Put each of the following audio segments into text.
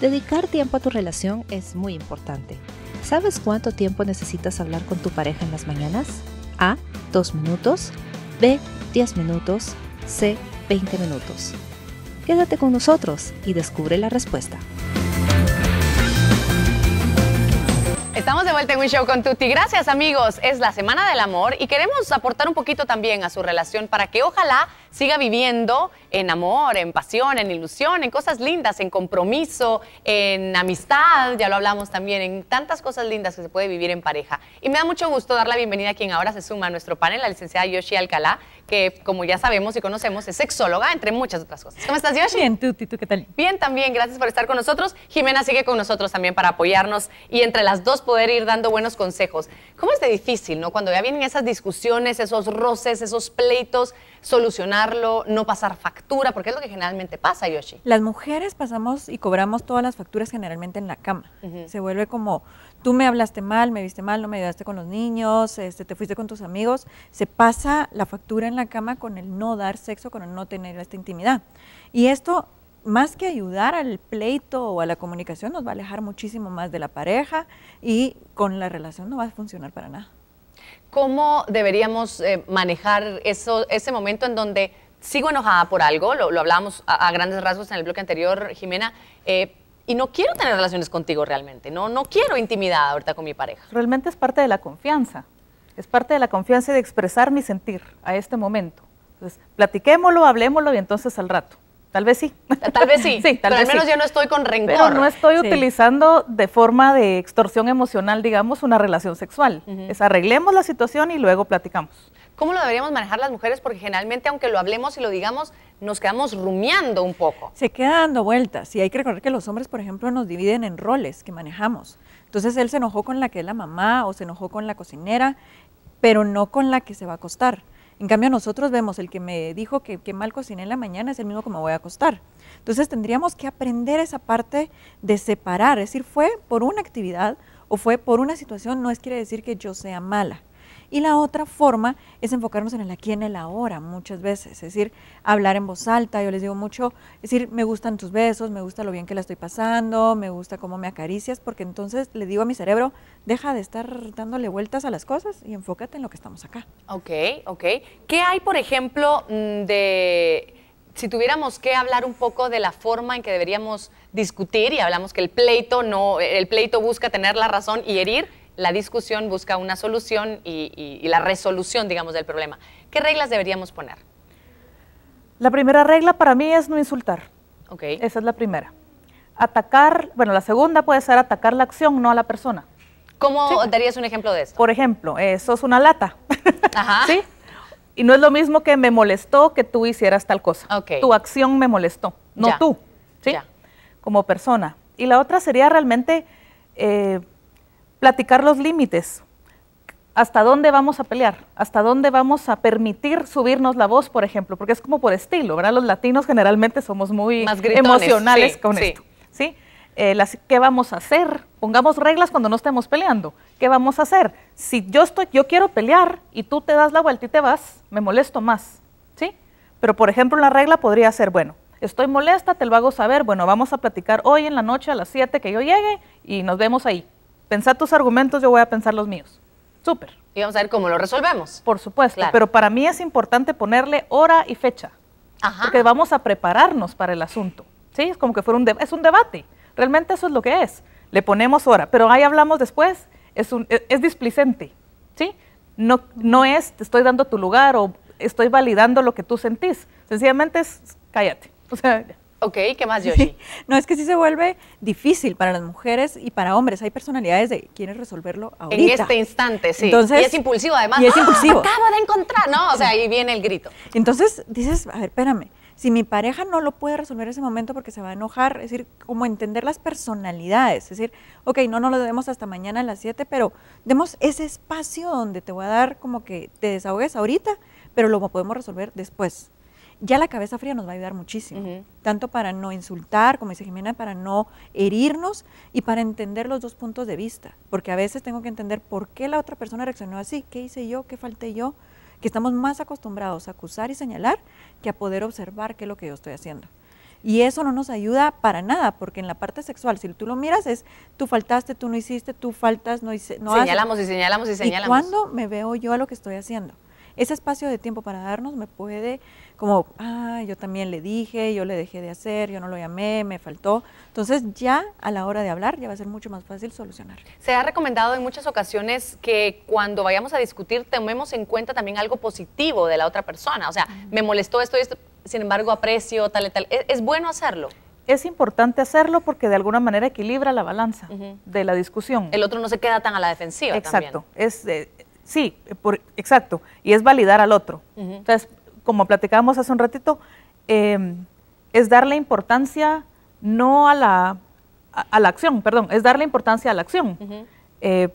Dedicar tiempo a tu relación es muy importante. ¿Sabes cuánto tiempo necesitas hablar con tu pareja en las mañanas? A. 2 minutos. B. 10 minutos. C. 20 minutos. Quédate con nosotros y descubre la respuesta. Estamos de vuelta en un show con Tuti. Gracias, amigos. Es la Semana del Amor y queremos aportar un poquito también a su relación para que ojalá siga viviendo en amor, en pasión, en ilusión, en cosas lindas, en compromiso, en amistad, ya lo hablamos también, en tantas cosas lindas que se puede vivir en pareja. Y me da mucho gusto dar la bienvenida a quien ahora se suma a nuestro panel, la licenciada Yoshi Alcalá, que como ya sabemos y conocemos, es sexóloga, entre muchas otras cosas. ¿Cómo estás, Yoshi? Bien, tú, ¿tú qué tal? Bien, también, gracias por estar con nosotros. Jimena sigue con nosotros también para apoyarnos y entre las dos poder ir dando buenos consejos. ¿Cómo es de difícil, no? Cuando ya vienen esas discusiones, esos roces, esos pleitos, solucionarlo, no pasar factura, porque es lo que generalmente pasa, Yoshi. Las mujeres pasamos y cobramos todas las facturas generalmente en la cama. Se vuelve como tú me hablaste mal, me viste mal, no me ayudaste con los niños, este, te fuiste con tus amigos, se pasa la factura en la cama con el no dar sexo, con el no tener esta intimidad. Y esto, más que ayudar al pleito o a la comunicación, nos va a alejar muchísimo más de la pareja y con la relación no va a funcionar para nada. ¿Cómo deberíamos eh, manejar eso, ese momento en donde sigo enojada por algo? Lo, hablamos hablábamos a, grandes rasgos en el bloque anterior, Jimena. Eh, y no quiero tener relaciones contigo realmente, no, no quiero intimidad ahorita con mi pareja. Realmente es parte de la confianza, es parte de la confianza de expresar mi sentir a este momento. Entonces, platiquémoslo, hablemoslo y entonces al rato. Tal vez sí. Tal vez sí. tal pero al menos yo no estoy con rencor. No, no estoy utilizando de forma de extorsión emocional, digamos, una relación sexual. Es arreglemos la situación y luego platicamos. ¿Cómo lo deberíamos manejar las mujeres? Porque generalmente, aunque lo hablemos y lo digamos, nos quedamos rumiando un poco. Se queda dando vueltas. Y hay que recordar que los hombres, por ejemplo, nos dividen en roles que manejamos. Entonces él se enojó con la que es la mamá o se enojó con la cocinera, pero no con la que se va a acostar. En cambio, nosotros vemos el que me dijo que, mal cociné en la mañana es el mismo que me voy a acostar. Entonces, tendríamos que aprender esa parte de separar. Es decir, fue por una actividad o fue por una situación, no es quiere decir que yo sea mala. Y la otra forma es enfocarnos en el aquí, en el ahora, muchas veces, es decir, hablar en voz alta, yo les digo mucho, es decir, me gustan tus besos, me gusta lo bien que la estoy pasando, me gusta cómo me acaricias, porque entonces le digo a mi cerebro, deja de estar dándole vueltas a las cosas y enfócate en lo que estamos acá. Ok, ok. ¿Qué hay, por ejemplo, mm, de si tuviéramos que hablar un poco de la forma en que deberíamos discutir y hablamos que el pleito no el pleito busca tener la razón y herir, la discusión busca una solución y, la resolución, digamos, del problema. ¿Qué reglas deberíamos poner? La primera regla para mí es no insultar. Okay. Esa es la primera. Atacar, bueno, la segunda puede ser atacar la acción, no a la persona. ¿Cómo darías un ejemplo de esto? Por ejemplo, eso eh, sos una lata. Ajá. ¿Sí? Y no es lo mismo que me molestó que tú hicieras tal cosa. Okay. Tu acción me molestó, no tú. ¿Sí? Como persona. Y la otra sería realmente eh, platicar los límites. ¿Hasta dónde vamos a pelear? ¿Hasta dónde vamos a permitir subirnos la voz, por ejemplo? Porque es como por estilo, ¿verdad? Los latinos generalmente somos muy emocionales con esto. ¿sí? Eh, las, ¿Qué vamos a hacer? Pongamos reglas cuando no estemos peleando. ¿Qué vamos a hacer? Si yo, estoy, yo quiero pelear y tú te das la vuelta y te vas, me molesto más. ¿sí? Pero, por ejemplo, la regla podría ser, bueno, estoy molesta, te lo hago saber, bueno, vamos a platicar hoy en la noche a las 7 que yo llegue y nos vemos ahí pensá tus argumentos, yo voy a pensar los míos. Súper. Y vamos a ver cómo lo resolvemos. Por supuesto, claro. pero para mí es importante ponerle hora y fecha. Ajá. Porque vamos a prepararnos para el asunto. ¿Sí? Es como que fuera un, es un debate. Realmente eso es lo que es. Le ponemos hora, pero ahí hablamos después. Es, un, e-, es, displicente. ¿Sí? No, no es te estoy dando tu lugar o estoy validando lo que tú sentís. Sencillamente es cállate. O sea, Ok, ¿qué más, Yoshi? No, es que sí se vuelve difícil para las mujeres y para hombres. Hay personalidades de quieres resolverlo ahorita. En este instante, sí. Entonces, y es impulsivo, además. Y es impulsivo. ¡Ah! Acabo de encontrar, ¿no? O sea, ahí viene el grito. Entonces dices, a ver, espérame. Si mi pareja no lo puede resolver ese momento porque se va a enojar, es decir, como entender las personalidades. Es decir, ok, no, no lo debemos hasta mañana a las 7, pero demos ese espacio donde te voy a dar como que te desahogues ahorita, pero lo podemos resolver después ya la cabeza fría nos va a ayudar muchísimo, tanto para no insultar, como dice Jimena, para no herirnos y para entender los dos puntos de vista, porque a veces tengo que entender por qué la otra persona reaccionó así, qué hice yo, qué falté yo, que estamos más acostumbrados a acusar y señalar que a poder observar qué es lo que yo estoy haciendo. Y eso no nos ayuda para nada, porque en la parte sexual, si tú lo miras, es tú faltaste, tú no hiciste, tú faltas, no hice. No señalamos y señalamos y señalamos. ¿Y ¿Cuándo me veo yo a lo que estoy haciendo? ese espacio de tiempo para darnos me puede como, ah, yo también le dije, yo le dejé de hacer, yo no lo llamé, me faltó. Entonces ya a la hora de hablar ya va a ser mucho más fácil solucionar. Se ha recomendado en muchas ocasiones que cuando vayamos a discutir tomemos en cuenta también algo positivo de la otra persona. O sea, me molestó esto y esto, sin embargo aprecio tal y tal. ¿E, es, bueno hacerlo? es importante hacerlo porque de alguna manera equilibra la balanza de la discusión. El otro no se queda tan a la defensiva. Exacto. Es, eh, Sí, por, exacto. Y es validar al otro. Entonces, como platicábamos hace un ratito, em, es darle importancia no a la, a, la acción, perdón, es darle importancia a la acción. Eh,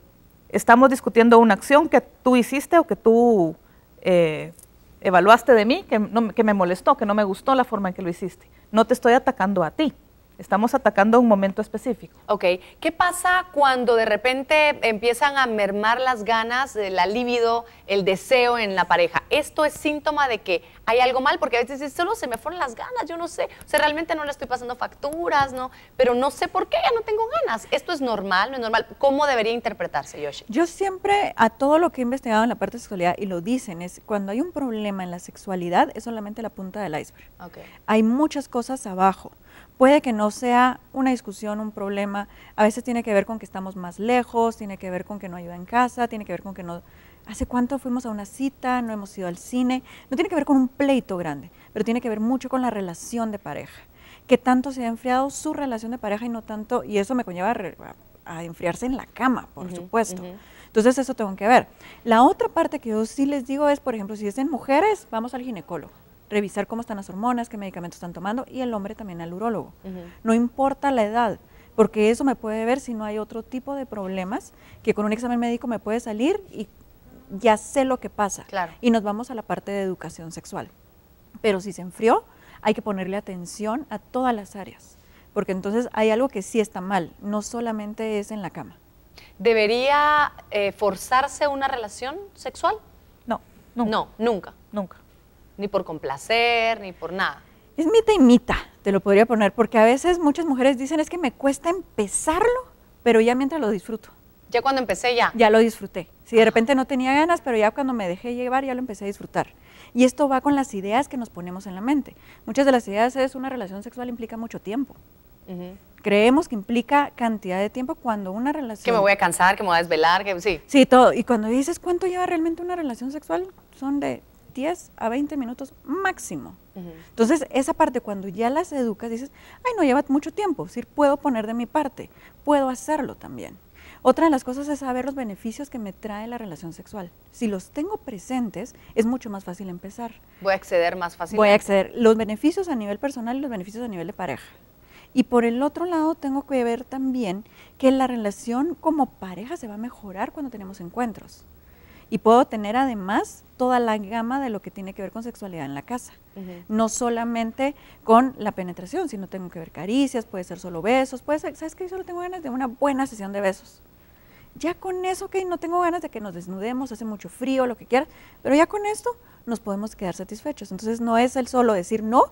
estamos discutiendo una acción que tú hiciste o que tú eh, evaluaste de mí, que, que me molestó, que no me gustó la forma en que lo hiciste. No te estoy atacando a ti. Estamos atacando un momento específico. Ok. ¿Qué pasa cuando de repente empiezan a mermar las ganas, la libido, el deseo en la pareja? ¿Esto es síntoma de que hay algo mal? Porque a veces dices, solo se me fueron las ganas, yo no sé. O sea, realmente no le estoy pasando facturas, ¿no? Pero no sé por qué, ya no tengo ganas. ¿Esto es normal? ¿No es normal? ¿Cómo debería interpretarse, Yoshi? Yo siempre, a todo lo que he investigado en la parte de sexualidad, y lo dicen, es cuando hay un problema en la sexualidad, es solamente la punta del iceberg. Okay. Hay muchas cosas abajo. Puede que no sea una discusión, un problema, a veces tiene que ver con que estamos más lejos, tiene que ver con que no ayuda en casa, tiene que ver con que no... ¿Hace cuánto fuimos a una cita? ¿No hemos ido al cine? No tiene que ver con un pleito grande, pero tiene que ver mucho con la relación de pareja. Que tanto se ha enfriado su relación de pareja y no tanto, y eso me conlleva a, enfriarse en la cama, por supuesto. Entonces eso tengo que ver. La otra parte que yo sí les digo es, por ejemplo, si es en mujeres, vamos al ginecólogo revisar cómo están las hormonas, qué medicamentos están tomando y el hombre también al urólogo. No importa la edad, porque eso me puede ver si no hay otro tipo de problemas que con un examen médico me puede salir y ya sé lo que pasa. Claro. Y nos vamos a la parte de educación sexual. Pero si se enfrió, hay que ponerle atención a todas las áreas, porque entonces hay algo que sí está mal, no solamente es en la cama. ¿Debería eh, forzarse una relación sexual? No. Nunca. No, nunca. Nunca. Ni por complacer, ni por nada. Es mita y mita, te lo podría poner, porque a veces muchas mujeres dicen es que me cuesta empezarlo, pero ya mientras lo disfruto. Ya cuando empecé ya. Ya lo disfruté. Si de repente no tenía ganas, pero ya cuando me dejé llevar ya lo empecé a disfrutar. Y esto va con las ideas que nos ponemos en la mente. Muchas de las ideas es una relación sexual implica mucho tiempo. Creemos que implica cantidad de tiempo cuando una relación... Que me voy a cansar, que me voy a desvelar, que sí. Sí, todo. Y cuando dices cuánto lleva realmente una relación sexual, son de 10 a 20 minutos máximo. Entonces, esa parte, cuando ya las educas, dices, ay, no lleva mucho tiempo, decir, puedo poner de mi parte, puedo hacerlo también. Otra de las cosas es saber los beneficios que me trae la relación sexual. Si los tengo presentes, es mucho más fácil empezar. Voy a acceder más fácilmente. Voy a acceder los beneficios a nivel personal y los beneficios a nivel de pareja. Y por el otro lado, tengo que ver también que la relación como pareja se va a mejorar cuando tenemos encuentros y puedo tener además toda la gama de lo que tiene que ver con sexualidad en la casa. No solamente con la penetración, sino tengo que ver caricias, puede ser solo besos, puede ¿sabes qué? Yo solo tengo ganas de una buena sesión de besos. Ya con eso, ok, no tengo ganas de que nos desnudemos, hace mucho frío, lo que quieras, pero ya con esto nos podemos quedar satisfechos. Entonces no es el solo decir no,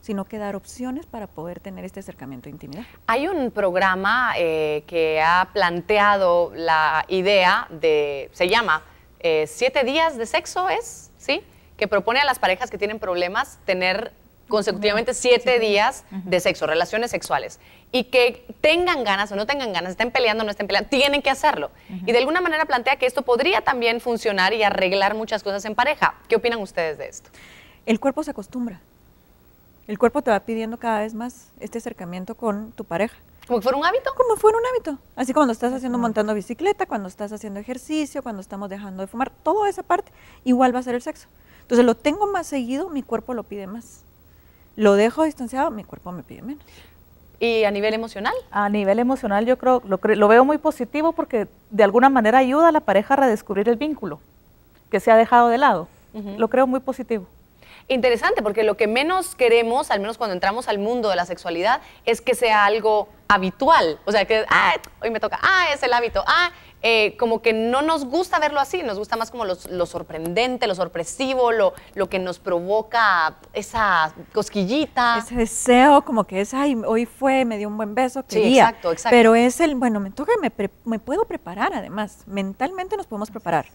sino que dar opciones para poder tener este acercamiento íntimo intimidad. Hay un programa eh, que ha planteado la idea de, se llama eh, siete días de sexo, ¿es? ¿Sí? Que propone a las parejas que tienen problemas tener consecutivamente siete días de sexo, relaciones sexuales, y que tengan ganas o no tengan ganas, estén peleando o no estén peleando, tienen que hacerlo. Y de alguna manera plantea que esto podría también funcionar y arreglar muchas cosas en pareja. ¿Qué opinan ustedes de esto? El cuerpo se acostumbra. El cuerpo te va pidiendo cada vez más este acercamiento con tu pareja. Como fuera un hábito. Como fuera un hábito. Así como lo estás haciendo montando bicicleta, cuando estás haciendo ejercicio, cuando estamos dejando de fumar, toda esa parte igual va a ser el sexo. Entonces lo tengo más seguido, mi cuerpo lo pide más. Lo dejo distanciado, mi cuerpo me pide menos. ¿Y a nivel emocional? A nivel emocional yo creo, lo, veo muy positivo porque de alguna manera ayuda a la pareja a redescubrir el vínculo que se ha dejado de lado. Lo creo muy positivo interesante, porque lo que menos queremos, al menos cuando entramos al mundo de la sexualidad, es que sea algo habitual. O sea, que ah, hoy me toca, ah, es el hábito, ah, eh, como que no nos gusta verlo así, nos gusta más como lo, sorprendente, lo sorpresivo, lo, lo, que nos provoca esa cosquillita. Ese deseo, como que es, ay, hoy fue, me dio un buen beso, quería. Sí, exacto, exacto. Pero es el, bueno, me toca, me, me puedo preparar además, mentalmente nos podemos preparar.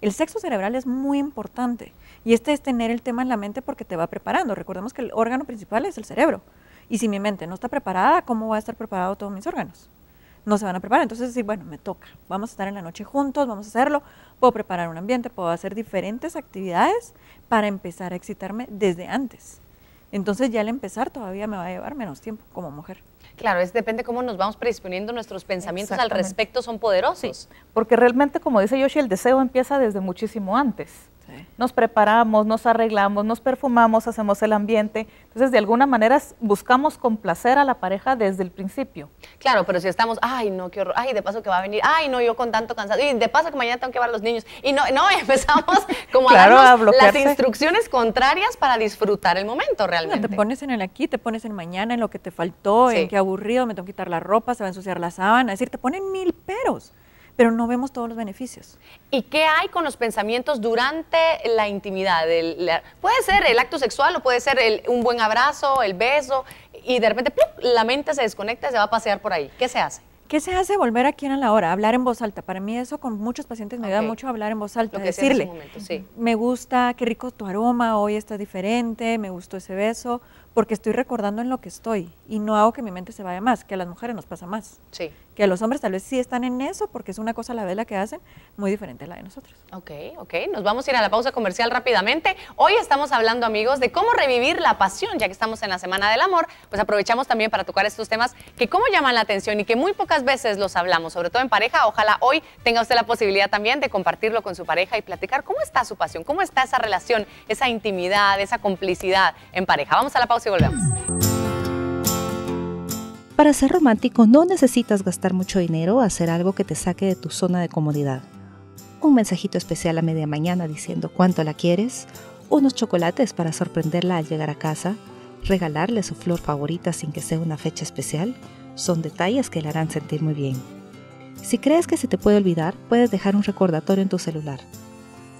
El sexo cerebral es muy importante y este es tener el tema en la mente porque te va preparando. Recordemos que el órgano principal es el cerebro. Y si mi mente no está preparada, ¿cómo va a estar preparado todos mis órganos? No se van a preparar. Entonces, decir, bueno, me toca. Vamos a estar en la noche juntos, vamos a hacerlo. Puedo preparar un ambiente, puedo hacer diferentes actividades para empezar a excitarme desde antes. Entonces, ya al empezar todavía me va a llevar menos tiempo como mujer. Claro, es depende cómo nos vamos predisponiendo nuestros pensamientos al respecto, son poderosos. porque realmente, como dice Yoshi, el deseo empieza desde muchísimo antes. Nos preparamos, nos arreglamos, nos perfumamos, hacemos el ambiente. Entonces, de alguna manera buscamos complacer a la pareja desde el principio. Claro, pero si estamos, ay, no, qué horror, ay, de paso que va a venir, ay, no, yo con tanto cansado, y de paso que mañana tengo que llevar a los niños. Y no, no, empezamos como a, las instrucciones contrarias para disfrutar el momento realmente. te pones en el aquí, te pones en mañana, en lo que te faltó, en qué aburrido, me tengo que quitar la ropa, se va a ensuciar la sábana. Es decir, te ponen mil peros pero no vemos todos los beneficios. ¿Y qué hay con los pensamientos durante la intimidad? puede ser el acto sexual o puede ser un buen abrazo, el beso, y de repente la mente se desconecta y se va a pasear por ahí. ¿Qué se hace? ¿Qué se hace volver aquí en la hora? Hablar en voz alta. Para mí eso con muchos pacientes me da mucho hablar en voz alta, decirle, me gusta, qué rico tu aroma, hoy está diferente, me gustó ese beso, porque estoy recordando en lo que estoy y no hago que mi mente se vaya más, que a las mujeres nos pasa más. Sí. Que a los hombres tal vez sí están en eso, porque es una cosa la vela que hacen, muy diferente a la de nosotros. Ok, ok, nos vamos a ir a la pausa comercial rápidamente. Hoy estamos hablando, amigos, de cómo revivir la pasión, ya que estamos en la Semana del Amor, pues aprovechamos también para tocar estos temas que cómo llaman la atención y que muy pocas veces los hablamos, sobre todo en pareja. Ojalá hoy tenga usted la posibilidad también de compartirlo con su pareja y platicar cómo está su pasión, cómo está esa relación, esa intimidad, esa complicidad en pareja. Vamos a la pausa para ser romántico no necesitas gastar mucho dinero hacer algo que te saque de tu zona de comodidad. Un mensajito especial a media mañana diciendo cuánto la quieres, unos chocolates para sorprenderla al llegar a casa, regalarle su flor favorita sin que sea una fecha especial, son detalles que la harán sentir muy bien. Si crees que se te puede olvidar, puedes dejar un recordatorio en tu celular.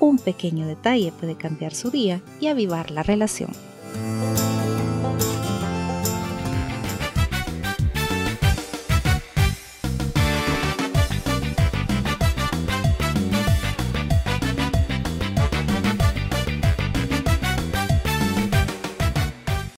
Un pequeño detalle puede cambiar su día y avivar la relación.